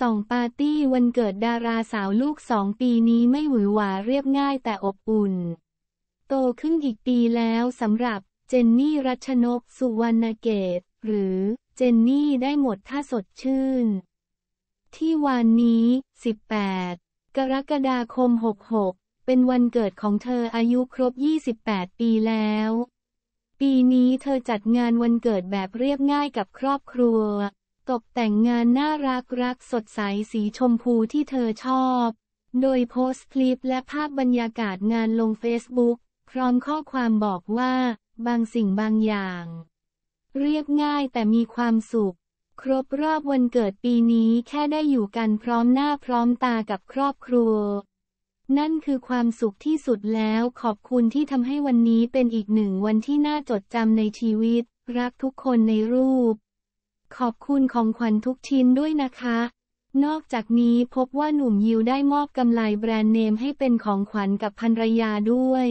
ส่องปาร์ตี้วันเกิดดาราสาวลูกสองปีนี้ไม่หวือหวาเรียบง่ายแต่อบอุ่น โตขึ้นอีกปีแล้วสำหรับเจนนี่รัชนกสุวรรณเกตหรือเจนนี่ได้หมดท่าสดชื่น ที่วันนี้ 18 กรกฎาคม 66 เป็นวันเกิดของเธออายุครบ 28 ปีแล้ว ปีนี้เธอจัดงานวันเกิดแบบเรียบง่ายกับครอบครัวตกแต่งงานน่ารักรักสดใสสีชมพูที่เธอชอบ โดยโพสต์คลิปและภาพบรรยากาศงานลงเฟซบุ๊กพร้อมข้อความบอกว่า บางสิ่งบางอย่าง เรียบง่ายแต่มีความสุข ครบรอบวันเกิดปีนี้แค่ได้อยู่กันพร้อมหน้าพร้อมตากับครอบครัว นั่นคือความสุขที่สุดแล้วขอบคุณที่ทำให้วันนี้เป็นอีกหนึ่งวันที่น่าจดจำในชีวิต รักทุกคนในรูปขอบคุณของขวัญทุกชิ้นด้วยนะคะ นอกจากนี้พบว่าหนุ่มยิวได้มอบกำไลแบรนด์เนมให้เป็นของขวัญกับภรรยาด้วย